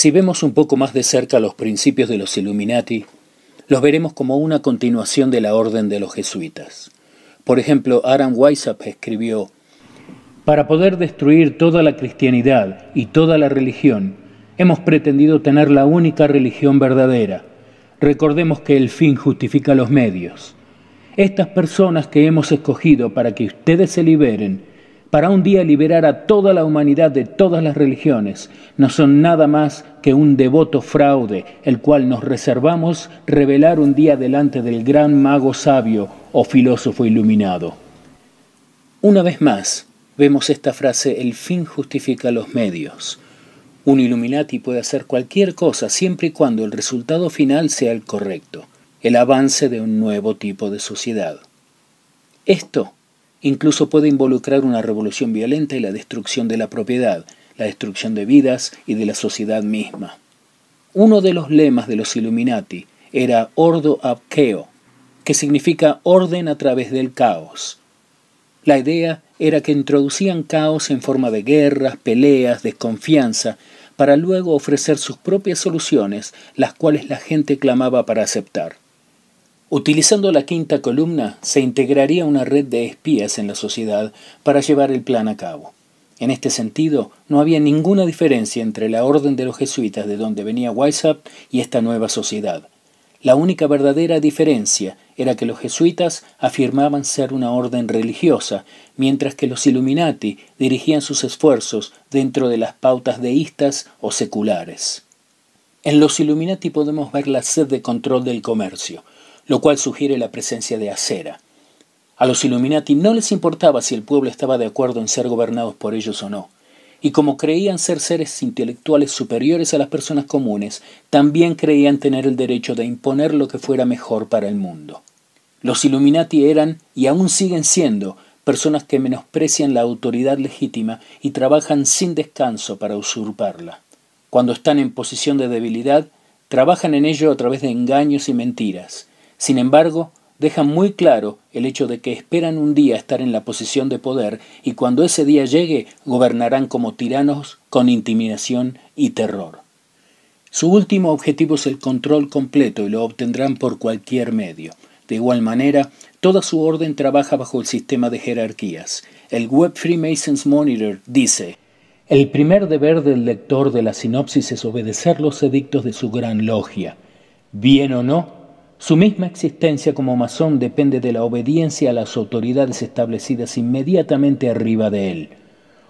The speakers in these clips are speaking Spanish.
Si vemos un poco más de cerca los principios de los Illuminati, los veremos como una continuación de la orden de los jesuitas. Por ejemplo, Aaron Weissap escribió, Para poder destruir toda la cristianidad y toda la religión, hemos pretendido tener la única religión verdadera. Recordemos que el fin justifica los medios. Estas personas que hemos escogido para que ustedes se liberen para un día liberar a toda la humanidad de todas las religiones, no son nada más que un devoto fraude, el cual nos reservamos revelar un día delante del gran mago sabio o filósofo iluminado. Una vez más, vemos esta frase, el fin justifica los medios. Un Illuminati puede hacer cualquier cosa siempre y cuando el resultado final sea el correcto, el avance de un nuevo tipo de sociedad. Esto Incluso puede involucrar una revolución violenta y la destrucción de la propiedad, la destrucción de vidas y de la sociedad misma. Uno de los lemas de los Illuminati era Ordo Keo, que significa orden a través del caos. La idea era que introducían caos en forma de guerras, peleas, desconfianza, para luego ofrecer sus propias soluciones, las cuales la gente clamaba para aceptar. Utilizando la quinta columna, se integraría una red de espías en la sociedad para llevar el plan a cabo. En este sentido, no había ninguna diferencia entre la orden de los jesuitas de donde venía Weishaupt y esta nueva sociedad. La única verdadera diferencia era que los jesuitas afirmaban ser una orden religiosa, mientras que los Illuminati dirigían sus esfuerzos dentro de las pautas deístas o seculares. En los Illuminati podemos ver la sed de control del comercio, lo cual sugiere la presencia de acera. A los Illuminati no les importaba si el pueblo estaba de acuerdo en ser gobernados por ellos o no, y como creían ser seres intelectuales superiores a las personas comunes, también creían tener el derecho de imponer lo que fuera mejor para el mundo. Los Illuminati eran, y aún siguen siendo, personas que menosprecian la autoridad legítima y trabajan sin descanso para usurparla. Cuando están en posición de debilidad, trabajan en ello a través de engaños y mentiras, sin embargo, dejan muy claro el hecho de que esperan un día estar en la posición de poder y cuando ese día llegue gobernarán como tiranos con intimidación y terror. Su último objetivo es el control completo y lo obtendrán por cualquier medio. De igual manera, toda su orden trabaja bajo el sistema de jerarquías. El Web Freemasons Monitor dice, el primer deber del lector de la sinopsis es obedecer los edictos de su gran logia. Bien o no, su misma existencia como masón depende de la obediencia a las autoridades establecidas inmediatamente arriba de él.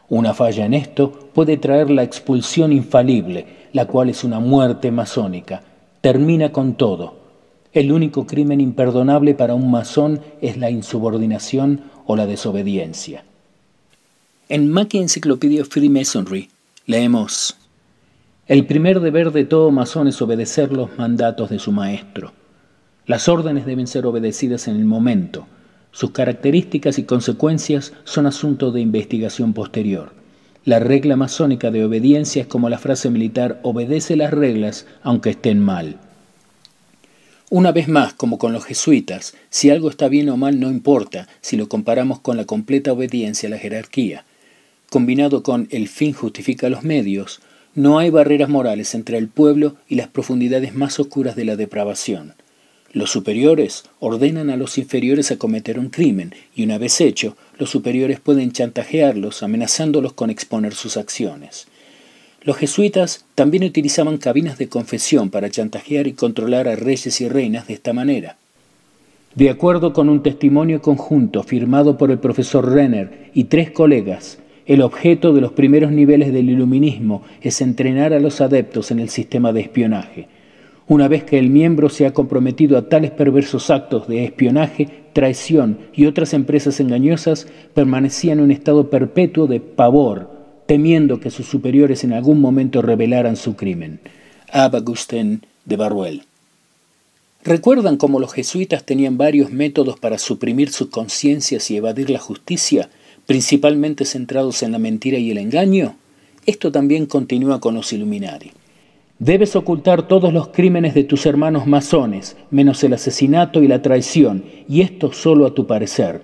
Una falla en esto puede traer la expulsión infalible, la cual es una muerte masónica. Termina con todo. El único crimen imperdonable para un masón es la insubordinación o la desobediencia. En Mackey Encyclopedia of Freemasonry leemos: El primer deber de todo masón es obedecer los mandatos de su maestro. Las órdenes deben ser obedecidas en el momento. Sus características y consecuencias son asunto de investigación posterior. La regla masónica de obediencia es como la frase militar obedece las reglas aunque estén mal. Una vez más, como con los jesuitas, si algo está bien o mal no importa si lo comparamos con la completa obediencia a la jerarquía. Combinado con el fin justifica los medios, no hay barreras morales entre el pueblo y las profundidades más oscuras de la depravación. Los superiores ordenan a los inferiores a cometer un crimen y una vez hecho, los superiores pueden chantajearlos amenazándolos con exponer sus acciones. Los jesuitas también utilizaban cabinas de confesión para chantajear y controlar a reyes y reinas de esta manera. De acuerdo con un testimonio conjunto firmado por el profesor Renner y tres colegas, el objeto de los primeros niveles del iluminismo es entrenar a los adeptos en el sistema de espionaje una vez que el miembro se ha comprometido a tales perversos actos de espionaje, traición y otras empresas engañosas, permanecía en un estado perpetuo de pavor, temiendo que sus superiores en algún momento revelaran su crimen. Abagusten de Baruel. ¿Recuerdan cómo los jesuitas tenían varios métodos para suprimir sus conciencias y evadir la justicia, principalmente centrados en la mentira y el engaño? Esto también continúa con los Illuminati. Debes ocultar todos los crímenes de tus hermanos masones, menos el asesinato y la traición, y esto solo a tu parecer.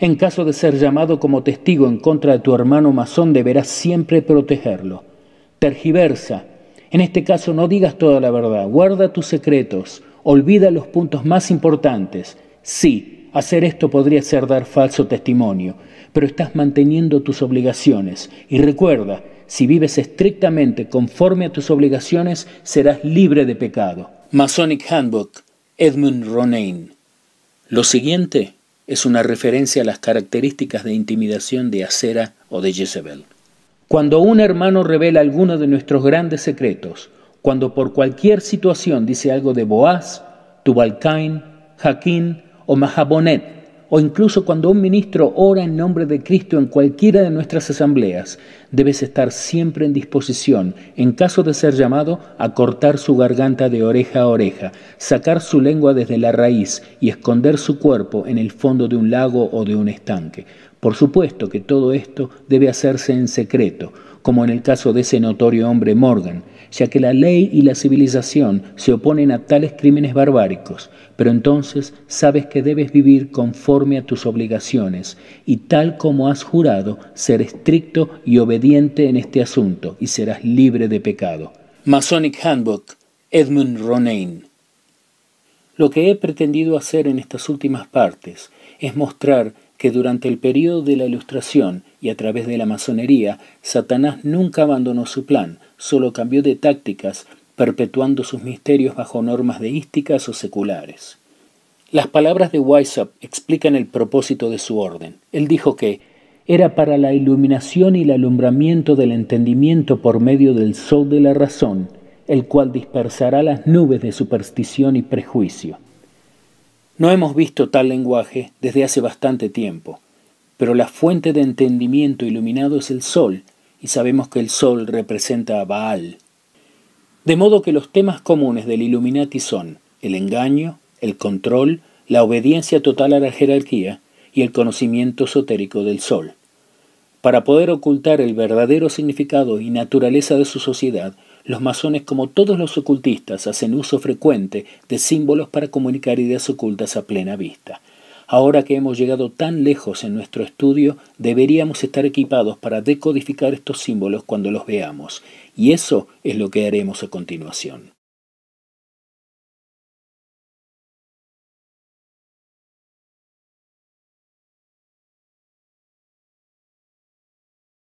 En caso de ser llamado como testigo en contra de tu hermano masón, deberás siempre protegerlo. Tergiversa. En este caso no digas toda la verdad, guarda tus secretos, olvida los puntos más importantes. Sí, hacer esto podría ser dar falso testimonio, pero estás manteniendo tus obligaciones. Y recuerda, si vives estrictamente conforme a tus obligaciones, serás libre de pecado. Masonic Handbook, Edmund Ronayne. Lo siguiente es una referencia a las características de intimidación de Acera o de Jezebel. Cuando un hermano revela alguno de nuestros grandes secretos, cuando por cualquier situación dice algo de Boaz, Tubalcain, Jaquín o Mahabonet, o incluso cuando un ministro ora en nombre de Cristo en cualquiera de nuestras asambleas, debes estar siempre en disposición, en caso de ser llamado, a cortar su garganta de oreja a oreja, sacar su lengua desde la raíz y esconder su cuerpo en el fondo de un lago o de un estanque. Por supuesto que todo esto debe hacerse en secreto, como en el caso de ese notorio hombre Morgan, ya que la ley y la civilización se oponen a tales crímenes barbáricos, pero entonces sabes que debes vivir conforme a tus obligaciones y tal como has jurado ser estricto y obediente en este asunto y serás libre de pecado. Masonic Handbook, Edmund Ronayne. Lo que he pretendido hacer en estas últimas partes es mostrar que durante el periodo de la Ilustración y a través de la masonería, Satanás nunca abandonó su plan, solo cambió de tácticas, perpetuando sus misterios bajo normas deísticas o seculares. Las palabras de Weishaupt explican el propósito de su orden. Él dijo que era para la iluminación y el alumbramiento del entendimiento por medio del sol de la razón, el cual dispersará las nubes de superstición y prejuicio. No hemos visto tal lenguaje desde hace bastante tiempo pero la fuente de entendimiento iluminado es el sol, y sabemos que el sol representa a Baal. De modo que los temas comunes del Illuminati son el engaño, el control, la obediencia total a la jerarquía y el conocimiento esotérico del sol. Para poder ocultar el verdadero significado y naturaleza de su sociedad, los masones, como todos los ocultistas, hacen uso frecuente de símbolos para comunicar ideas ocultas a plena vista. Ahora que hemos llegado tan lejos en nuestro estudio, deberíamos estar equipados para decodificar estos símbolos cuando los veamos, y eso es lo que haremos a continuación.